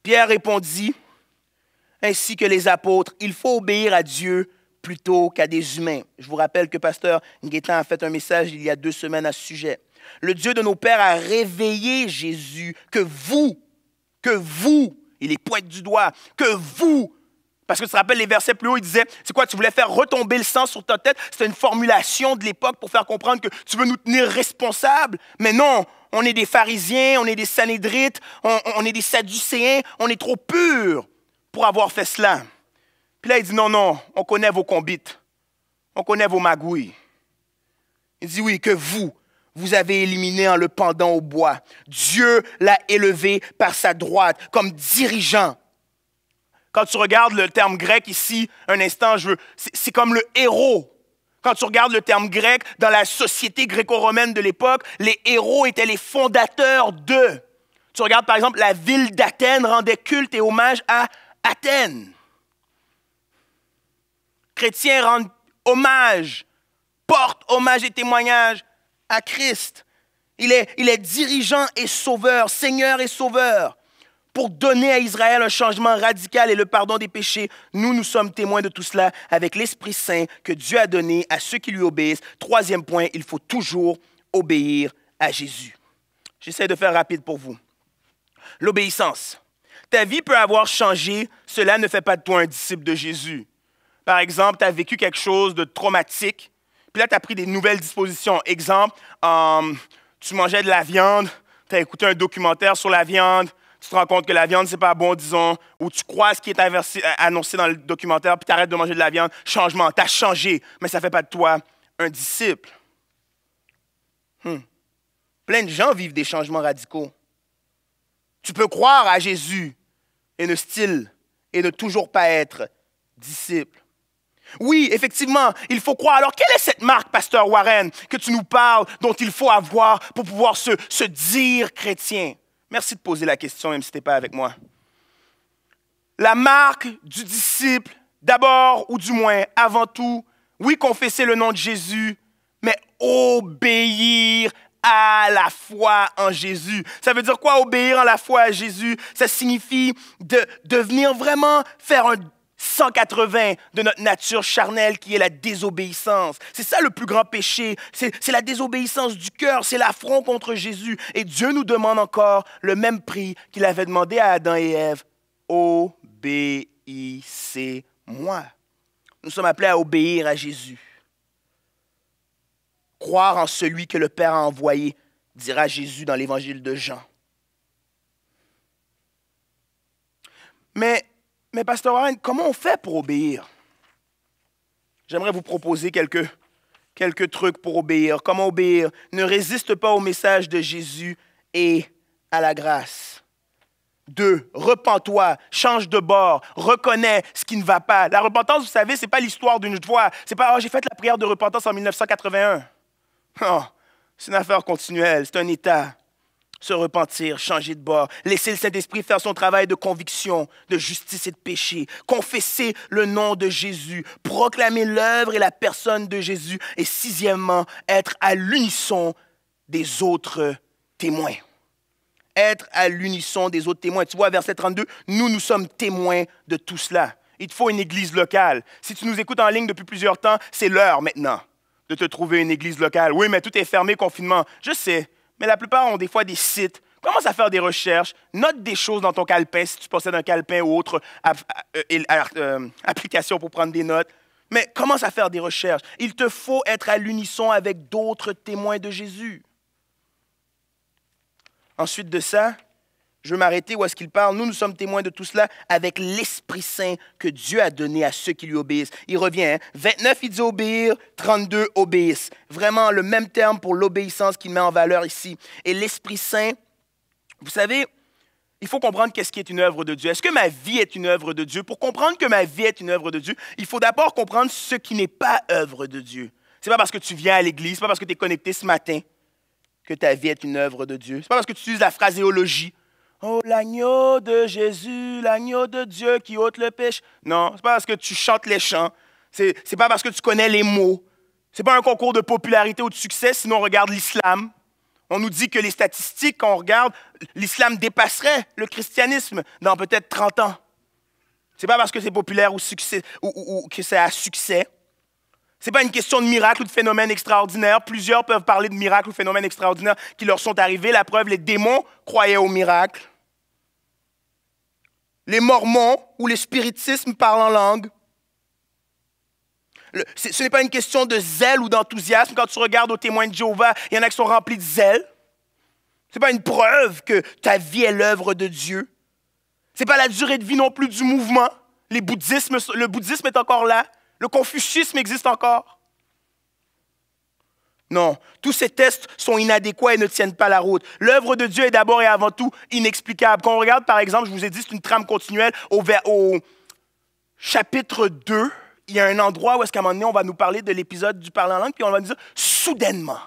Pierre répondit, ainsi que les apôtres, il faut obéir à Dieu plutôt qu'à des humains. Je vous rappelle que Pasteur Nguetin a fait un message il y a deux semaines à ce sujet. Le Dieu de nos pères a réveillé Jésus, que vous, que vous, il les pointe du doigt, que vous, parce que tu te rappelles les versets plus haut, il disait, c'est quoi, tu voulais faire retomber le sang sur ta tête? C'était une formulation de l'époque pour faire comprendre que tu veux nous tenir responsables. Mais non, on est des pharisiens, on est des sanédrites, on, est des sadducéens, on est trop purs pour avoir fait cela. Puis là, il dit, non, non, on connaît vos combites, on connaît vos magouilles. Il dit, oui, que vous, vous avez éliminé en le pendant au bois. Dieu l'a élevé par sa droite comme dirigeant. Quand tu regardes le terme grec ici, un instant, je veux, c'est comme le héros. Quand tu regardes le terme grec, dans la société gréco-romaine de l'époque, les héros étaient les fondateurs d'eux. Tu regardes par exemple la ville d'Athènes rendait culte et hommage à Athènes. Chrétiens rendent hommage, portent hommage et témoignage à Christ. Il est, dirigeant et sauveur, Seigneur et sauveur. Pour donner à Israël un changement radical et le pardon des péchés, nous, nous sommes témoins de tout cela avec l'Esprit Saint que Dieu a donné à ceux qui lui obéissent. Troisième point, il faut toujours obéir à Jésus. J'essaie de faire rapide pour vous. L'obéissance. Ta vie peut avoir changé, cela ne fait pas de toi un disciple de Jésus. Par exemple, tu as vécu quelque chose de traumatique, puis là, tu as pris des nouvelles dispositions. Exemple, euh, tu mangeais de la viande, tu as écouté un documentaire sur la viande, tu te rends compte que la viande, c'est pas bon, disons, ou tu crois ce qui est euh, annoncé dans le documentaire, puis tu arrêtes de manger de la viande. Changement, tu as changé, mais ça ne fait pas de toi un disciple. Hmm. Plein de gens vivent des changements radicaux. Tu peux croire à Jésus et ne style et ne toujours pas être disciple. Oui, effectivement, il faut croire. Alors, quelle est cette marque, pasteur Warren, que tu nous parles, dont il faut avoir pour pouvoir se, dire chrétien? Merci de poser la question, même si tu n'es pas avec moi. La marque du disciple, d'abord, ou du moins, avant tout, oui, confesser le nom de Jésus, mais obéir à la foi en Jésus. Ça veut dire quoi obéir à la foi à Jésus? Ça signifie de, de venir vraiment faire un 180 de notre nature charnelle qui est la désobéissance. C'est ça le plus grand péché. C'est la désobéissance du cœur, c'est l'affront contre Jésus. Et Dieu nous demande encore le même prix qu'il avait demandé à Adam et Ève. Obéissez-moi. Nous sommes appelés à obéir à Jésus. Croire en celui que le Père a envoyé, dira Jésus dans l'évangile de Jean. Mais mais Pasteur Warren, comment on fait pour obéir J'aimerais vous proposer quelques, trucs pour obéir. Comment obéir Ne résiste pas au message de Jésus et à la grâce. Deux, repens-toi, change de bord, reconnais ce qui ne va pas. La repentance, vous savez, ce n'est pas l'histoire d'une fois. C'est pas, oh, j'ai fait la prière de repentance en 1981. c'est une affaire continuelle, c'est un état se repentir, changer de bord, laisser le Saint-Esprit faire son travail de conviction, de justice et de péché, confesser le nom de Jésus, proclamer l'œuvre et la personne de Jésus, et sixièmement, être à l'unisson des autres témoins. Être à l'unisson des autres témoins. Tu vois, verset 32, nous, nous sommes témoins de tout cela. Il te faut une église locale. Si tu nous écoutes en ligne depuis plusieurs temps, c'est l'heure maintenant de te trouver une église locale. Oui, mais tout est fermé, confinement. Je sais, mais la plupart ont des fois des sites. Commence à faire des recherches, note des choses dans ton calepin si tu possèdes un calepin ou autre euh, euh, application pour prendre des notes. Mais commence à faire des recherches. Il te faut être à l'unisson avec d'autres témoins de Jésus. Ensuite de ça, je vais m'arrêter où est-ce qu'il parle. Nous, nous sommes témoins de tout cela avec l'Esprit Saint que Dieu a donné à ceux qui lui obéissent. Il revient. 29, hein. il dit obéir. 32, obéissent. Vraiment le même terme pour l'obéissance qu'il met en valeur ici. Et l'Esprit Saint, vous savez, il faut comprendre qu'est-ce qui est une œuvre de Dieu. Est-ce que ma vie est une œuvre de Dieu? Pour comprendre que ma vie est une œuvre de Dieu, il faut d'abord comprendre ce qui n'est pas œuvre de Dieu. C'est pas parce que tu viens à l'église, n'est pas parce que tu es connecté ce matin que ta vie est une œuvre de Dieu. n'est pas parce que tu utilises la phraséologie, Oh, l'agneau de Jésus, l'agneau de Dieu qui ôte le péché. Non, c'est pas parce que tu chantes les chants. C'est, n'est pas parce que tu connais les mots. Ce n'est pas un concours de popularité ou de succès, sinon on regarde l'islam. On nous dit que les statistiques qu'on regarde, l'islam dépasserait le christianisme dans peut-être 30 ans. C'est pas parce que c'est populaire ou, succès, ou que c'est à succès ce n'est pas une question de miracle ou de phénomène extraordinaire. Plusieurs peuvent parler de miracles ou phénomènes extraordinaires qui leur sont arrivés. La preuve, les démons croyaient au miracle. Les mormons ou les spiritismes parlent en langue. ce n'est pas une question de zèle ou d'enthousiasme. Quand tu regardes aux témoins de Jéhovah, il y en a qui sont remplis de zèle. Ce n'est pas une preuve que ta vie est l'œuvre de Dieu. Ce n'est pas la durée de vie non plus du mouvement. le bouddhisme est encore là. Le confucianisme existe encore Non, tous ces tests sont inadéquats et ne tiennent pas la route. L'œuvre de Dieu est d'abord et avant tout inexplicable. Quand on regarde, par exemple, je vous ai dit, c'est une trame continuelle au, chapitre 2. Il y a un endroit où est-ce qu'à un moment donné, on va nous parler de l'épisode du parler en langue, puis on va nous dire soudainement.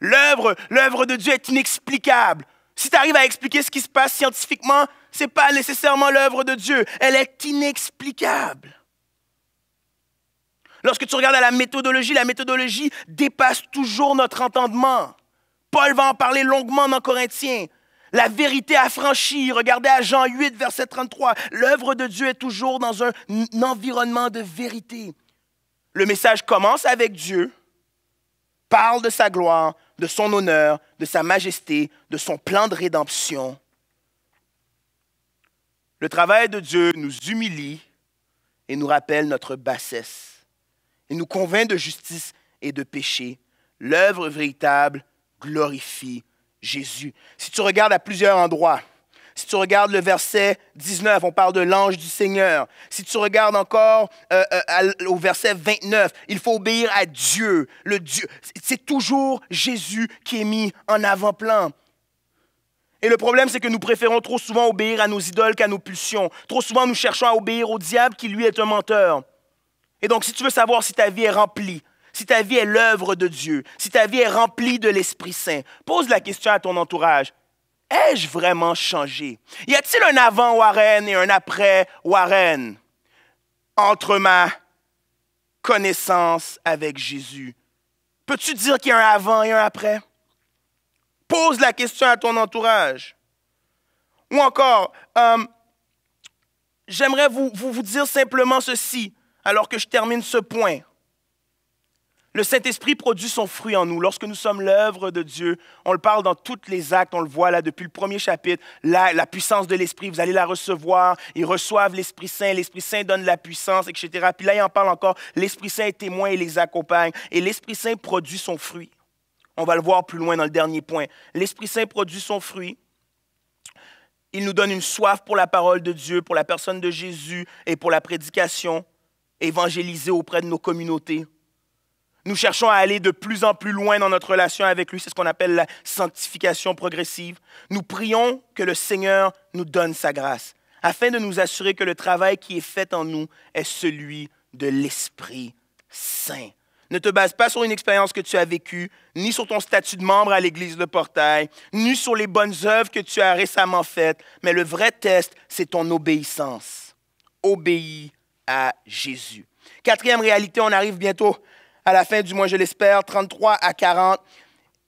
L'œuvre, l'œuvre de Dieu est inexplicable. Si tu arrives à expliquer ce qui se passe scientifiquement, ce n'est pas nécessairement l'œuvre de Dieu. Elle est inexplicable. Lorsque tu regardes à la méthodologie, la méthodologie dépasse toujours notre entendement. Paul va en parler longuement dans Corinthiens. La vérité franchi. regardez à Jean 8, verset 33, l'œuvre de Dieu est toujours dans un environnement de vérité. Le message commence avec Dieu, parle de sa gloire, de son honneur, de sa majesté, de son plan de rédemption. Le travail de Dieu nous humilie et nous rappelle notre bassesse. Il nous convainc de justice et de péché. L'œuvre véritable glorifie Jésus. Si tu regardes à plusieurs endroits, si tu regardes le verset 19, on parle de l'ange du Seigneur. Si tu regardes encore euh, euh, au verset 29, il faut obéir à Dieu. Le Dieu, c'est toujours Jésus qui est mis en avant-plan. Et le problème, c'est que nous préférons trop souvent obéir à nos idoles qu'à nos pulsions. Trop souvent, nous cherchons à obéir au diable qui, lui, est un menteur. Et donc, si tu veux savoir si ta vie est remplie, si ta vie est l'œuvre de Dieu, si ta vie est remplie de l'Esprit Saint, pose la question à ton entourage. Ai-je vraiment changé? Y a-t-il un avant Warren et un après Warren entre ma connaissance avec Jésus? Peux-tu dire qu'il y a un avant et un après? Pose la question à ton entourage. Ou encore, euh, j'aimerais vous, vous dire simplement ceci alors que je termine ce point. Le Saint-Esprit produit son fruit en nous. Lorsque nous sommes l'œuvre de Dieu, on le parle dans tous les actes, on le voit là depuis le premier chapitre, la, puissance de l'Esprit, vous allez la recevoir, ils reçoivent l'Esprit Saint, l'Esprit Saint donne la puissance, etc. Puis là, il en parle encore, l'Esprit Saint est témoin et les accompagne, et l'Esprit Saint produit son fruit. On va le voir plus loin dans le dernier point. L'Esprit Saint produit son fruit. Il nous donne une soif pour la parole de Dieu, pour la personne de Jésus et pour la prédication évangéliser auprès de nos communautés. Nous cherchons à aller de plus en plus loin dans notre relation avec lui. C'est ce qu'on appelle la sanctification progressive. Nous prions que le Seigneur nous donne sa grâce afin de nous assurer que le travail qui est fait en nous est celui de l'Esprit Saint. Ne te base pas sur une expérience que tu as vécue, ni sur ton statut de membre à l'Église de Portail, ni sur les bonnes œuvres que tu as récemment faites, mais le vrai test, c'est ton obéissance. Obéis à Jésus. Quatrième réalité, on arrive bientôt à la fin du mois, je l'espère, 33 à 40.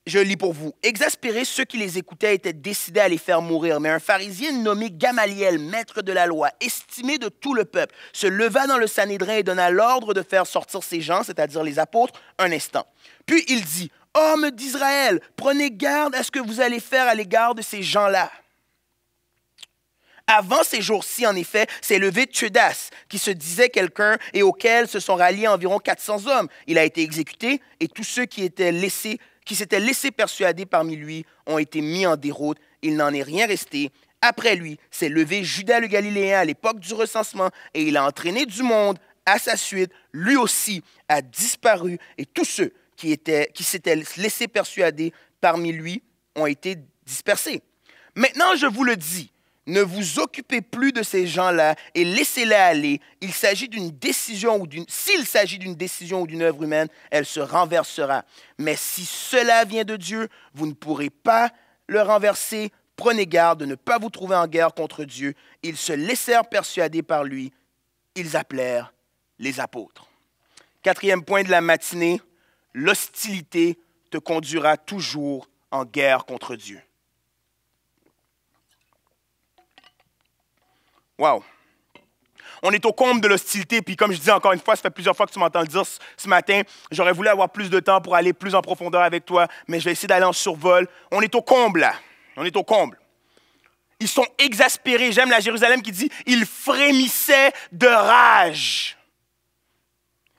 Je lis pour vous. Exaspérés, ceux qui les écoutaient étaient décidés à les faire mourir. Mais un pharisien nommé Gamaliel, maître de la loi, estimé de tout le peuple, se leva dans le Sanhédrin et donna l'ordre de faire sortir ces gens, c'est-à-dire les apôtres, un instant. Puis il dit, Hommes d'Israël, prenez garde à ce que vous allez faire à l'égard de ces gens-là. Avant ces jours-ci, en effet, s'est levé Tudas, qui se disait quelqu'un et auquel se sont ralliés environ 400 hommes. Il a été exécuté et tous ceux qui étaient laissés qui s'étaient laissés persuader parmi lui ont été mis en déroute. Il n'en est rien resté. Après lui, s'est levé Judas le Galiléen à l'époque du recensement et il a entraîné du monde à sa suite. Lui aussi a disparu et tous ceux qui, étaient, qui s'étaient laissés persuader parmi lui ont été dispersés. Maintenant, je vous le dis, ne vous occupez plus de ces gens-là et laissez-les aller. Il s'agit d'une décision ou d'une s'il s'agit d'une décision ou d'une œuvre humaine, elle se renversera. Mais si cela vient de Dieu, vous ne pourrez pas le renverser. Prenez garde de ne pas vous trouver en guerre contre Dieu. Ils se laissèrent persuader par lui. Ils appelèrent les apôtres. Quatrième point de la matinée, l'hostilité te conduira toujours en guerre contre Dieu. Wow. On est au comble de l'hostilité, puis comme je dis encore une fois, ça fait plusieurs fois que tu m'entends dire ce matin, j'aurais voulu avoir plus de temps pour aller plus en profondeur avec toi, mais je vais essayer d'aller en survol. On est au comble, là. On est au comble. Ils sont exaspérés. J'aime la Jérusalem qui dit, ils frémissaient de rage.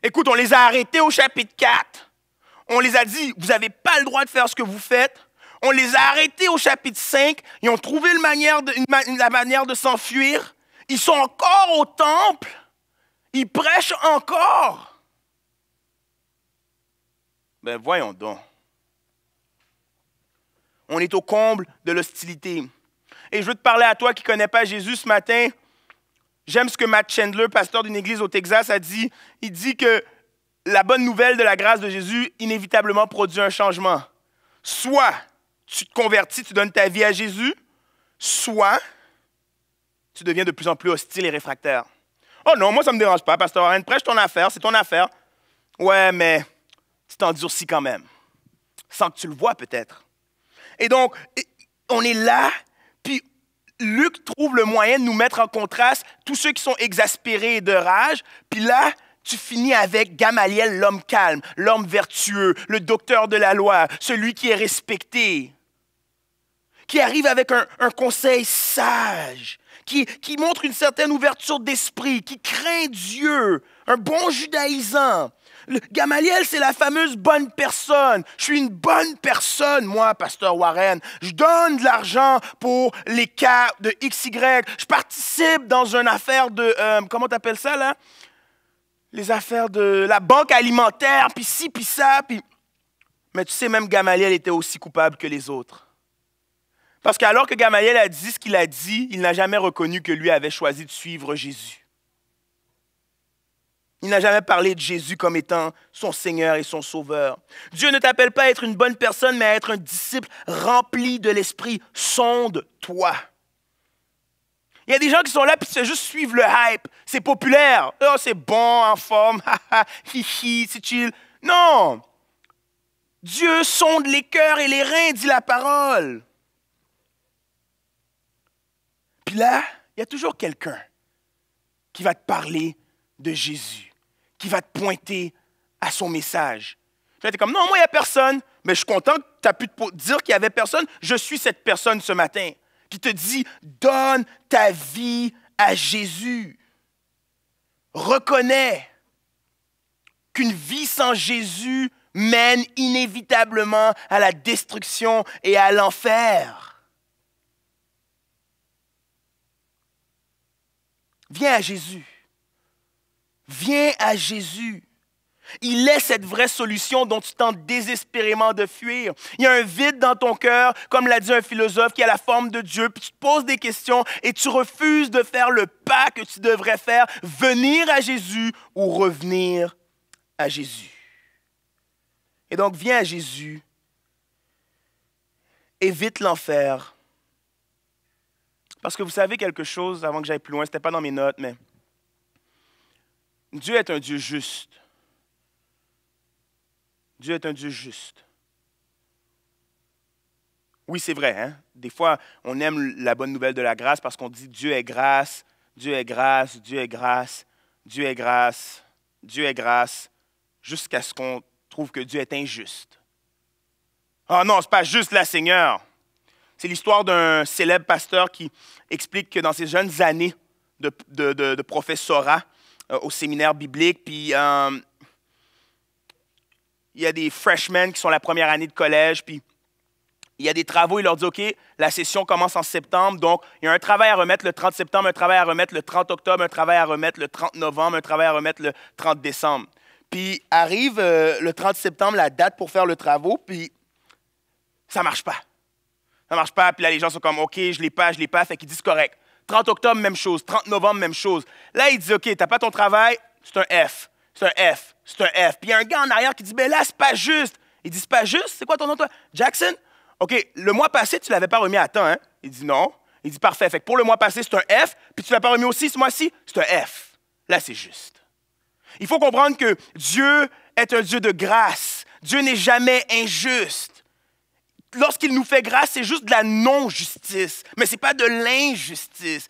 Écoute, on les a arrêtés au chapitre 4. On les a dit, vous n'avez pas le droit de faire ce que vous faites. On les a arrêtés au chapitre 5. Ils ont trouvé la manière de s'enfuir. Ils sont encore au temple. Ils prêchent encore. Ben voyons donc. On est au comble de l'hostilité. Et je veux te parler à toi qui ne connais pas Jésus ce matin. J'aime ce que Matt Chandler, pasteur d'une église au Texas, a dit. Il dit que la bonne nouvelle de la grâce de Jésus inévitablement produit un changement. Soit tu te convertis, tu donnes ta vie à Jésus, soit tu deviens de plus en plus hostile et réfractaire. Oh non, moi, ça ne me dérange pas, Pasteur Warren. Prêche ton affaire, c'est ton affaire. Ouais, mais tu t'endurcis quand même. Sans que tu le vois, peut-être. Et donc, on est là, puis Luc trouve le moyen de nous mettre en contraste tous ceux qui sont exaspérés de rage, puis là, tu finis avec Gamaliel, l'homme calme, l'homme vertueux, le docteur de la loi, celui qui est respecté, qui arrive avec un conseil sage, qui, montre une certaine ouverture d'esprit, qui craint Dieu, un bon judaïsant. Le Gamaliel, c'est la fameuse bonne personne. Je suis une bonne personne, moi, pasteur Warren. Je donne de l'argent pour les cas de XY. Je participe dans une affaire de, euh, comment t'appelles ça, là? Les affaires de la banque alimentaire, puis ci, puis ça, puis... Mais tu sais, même Gamaliel était aussi coupable que les autres. Parce qu'alors que Gamaliel a dit ce qu'il a dit, il n'a jamais reconnu que lui avait choisi de suivre Jésus. Il n'a jamais parlé de Jésus comme étant son Seigneur et son Sauveur. Dieu ne t'appelle pas à être une bonne personne, mais à être un disciple rempli de l'Esprit. Sonde-toi. Il y a des gens qui sont là puis se juste suivent le hype. C'est populaire. Oh, c'est bon, en forme, hihi, c'est chill. Non! Dieu sonde les cœurs et les reins, dit la parole là, il y a toujours quelqu'un qui va te parler de Jésus, qui va te pointer à son message. tu es comme, non, moi, il n'y a personne, mais je suis content que tu as pu te dire qu'il n'y avait personne. Je suis cette personne ce matin. qui te dit, donne ta vie à Jésus. Reconnais qu'une vie sans Jésus mène inévitablement à la destruction et à l'enfer. Viens à Jésus. Viens à Jésus. Il est cette vraie solution dont tu tentes désespérément de fuir. Il y a un vide dans ton cœur, comme l'a dit un philosophe qui a la forme de Dieu, puis tu te poses des questions et tu refuses de faire le pas que tu devrais faire, venir à Jésus ou revenir à Jésus. Et donc viens à Jésus, évite l'enfer parce que vous savez quelque chose, avant que j'aille plus loin, ce n'était pas dans mes notes, mais Dieu est un Dieu juste. Dieu est un Dieu juste. Oui, c'est vrai. Hein? Des fois, on aime la bonne nouvelle de la grâce parce qu'on dit Dieu est grâce, Dieu est grâce, Dieu est grâce, Dieu est grâce, Dieu est grâce, jusqu'à ce qu'on trouve que Dieu est injuste. oh non, c'est pas juste la Seigneur. C'est l'histoire d'un célèbre pasteur qui explique que dans ses jeunes années de, de, euh, au séminaire biblique, puis euh, il y a des freshmen qui sont la première année de collège, puis il y a des travaux, il leur dit, OK, la session commence en septembre, donc il y a un travail à remettre le 30 septembre, un travail à remettre le 30 octobre, un travail à remettre le 30 novembre, un travail à remettre le 30 décembre. Puis arrive euh, le 30 septembre, la date pour faire le travaux, puis ça ne marche pas ça marche pas. Puis là, les gens sont comme, OK, je l'ai pas, je l'ai pas. Fait qu'ils disent correct. 30 octobre, même chose. 30 novembre, même chose. Là, il dit, OK, n'as pas ton travail, c'est un F. C'est un F. C'est un F. Puis il y a un gars en arrière qui dit, ben là, c'est pas juste. Il dit, c'est pas juste. C'est quoi ton nom, toi? Jackson? OK, le mois passé, tu l'avais pas remis à temps, hein? Il dit, non. Il dit, parfait. Fait que pour le mois passé, c'est un F. Puis tu l'as pas remis aussi ce mois-ci, c'est un F. Là, c'est juste. Il faut comprendre que Dieu est un Dieu de grâce. Dieu n'est jamais injuste lorsqu'il nous fait grâce, c'est juste de la non-justice, mais ce n'est pas de l'injustice.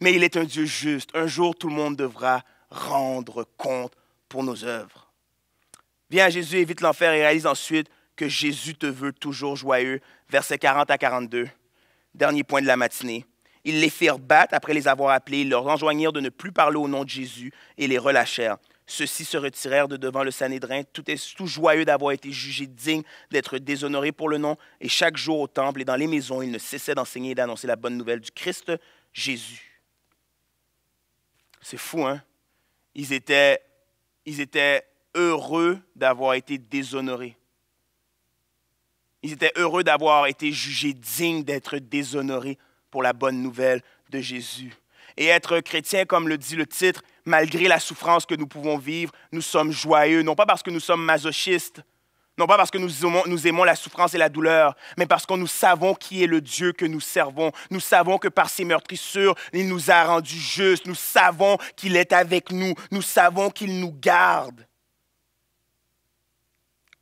Mais il est un Dieu juste. Un jour, tout le monde devra rendre compte pour nos œuvres. Viens Jésus, évite l'enfer et réalise ensuite que Jésus te veut toujours joyeux. Versets 40 à 42, dernier point de la matinée. Ils les firent battre après les avoir appelés, leur enjoignirent de ne plus parler au nom de Jésus et les relâchèrent. Ceux-ci se retirèrent de devant le Sanhédrin, tout, tout joyeux d'avoir été jugés dignes d'être déshonorés pour le nom, et chaque jour au temple et dans les maisons, ils ne cessaient d'enseigner et d'annoncer la bonne nouvelle du Christ Jésus. C'est fou, hein? Ils étaient, ils étaient heureux d'avoir été déshonorés. Ils étaient heureux d'avoir été jugés dignes d'être déshonorés pour la bonne nouvelle de Jésus. Et être chrétien, comme le dit le titre, malgré la souffrance que nous pouvons vivre, nous sommes joyeux, non pas parce que nous sommes masochistes, non pas parce que nous aimons, la souffrance et la douleur, mais parce que nous savons qui est le Dieu que nous servons. Nous savons que par ses meurtrissures, il nous a rendus justes. Nous savons qu'il est avec nous. Nous savons qu'il nous garde.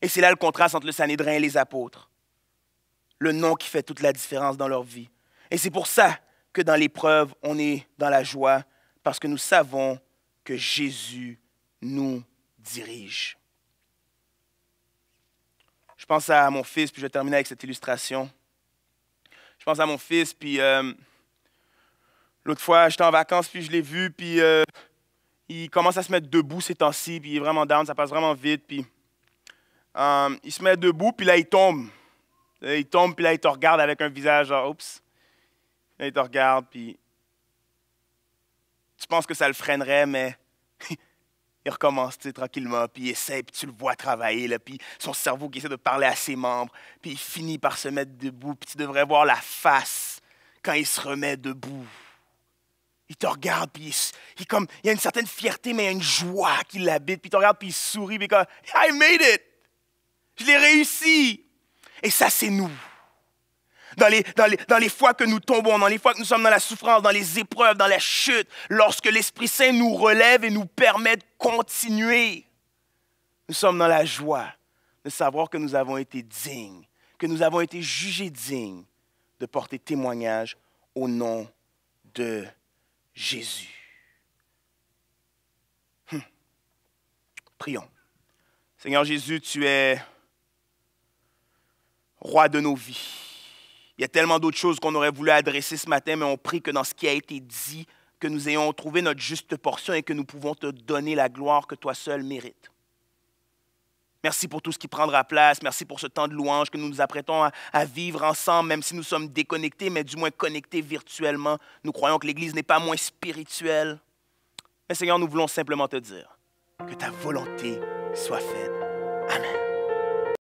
Et c'est là le contraste entre le Sanhédrin et les apôtres. Le nom qui fait toute la différence dans leur vie. Et c'est pour ça que dans l'épreuve, on est dans la joie, parce que nous savons que Jésus nous dirige. Je pense à mon fils, puis je vais terminer avec cette illustration. Je pense à mon fils, puis euh, l'autre fois, j'étais en vacances, puis je l'ai vu, puis euh, il commence à se mettre debout ces temps-ci, puis il est vraiment down, ça passe vraiment vite, puis euh, il se met debout, puis là, il tombe. il tombe, puis là, il te regarde avec un visage genre, oups. il te regarde, puis tu penses que ça le freinerait, mais il recommence tranquillement, puis il essaie, puis tu le vois travailler, là, puis son cerveau qui essaie de parler à ses membres, puis il finit par se mettre debout, puis tu devrais voir la face quand il se remet debout. Il te regarde, puis il, comme, il y a une certaine fierté, mais il y a une joie qui l'habite, puis il te regarde, puis il sourit, puis comme, I made it! Je l'ai réussi! Et ça, c'est nous dans les, fois que nous tombons, dans les fois que nous sommes dans la souffrance, dans les épreuves, dans la chute, lorsque l'Esprit Saint nous relève et nous permet de continuer, nous sommes dans la joie de savoir que nous avons été dignes, que nous avons été jugés dignes de porter témoignage au nom de Jésus. Hum. Prions. Seigneur Jésus, tu es roi de nos vies. Il y a tellement d'autres choses qu'on aurait voulu adresser ce matin, mais on prie que dans ce qui a été dit, que nous ayons trouvé notre juste portion et que nous pouvons te donner la gloire que toi seul mérites. Merci pour tout ce qui prendra place. Merci pour ce temps de louange que nous nous apprêtons à, à, vivre ensemble, même si nous sommes déconnectés, mais du moins connectés virtuellement. Nous croyons que l'Église n'est pas moins spirituelle. Mais Seigneur, nous voulons simplement te dire que ta volonté soit faite. Amen.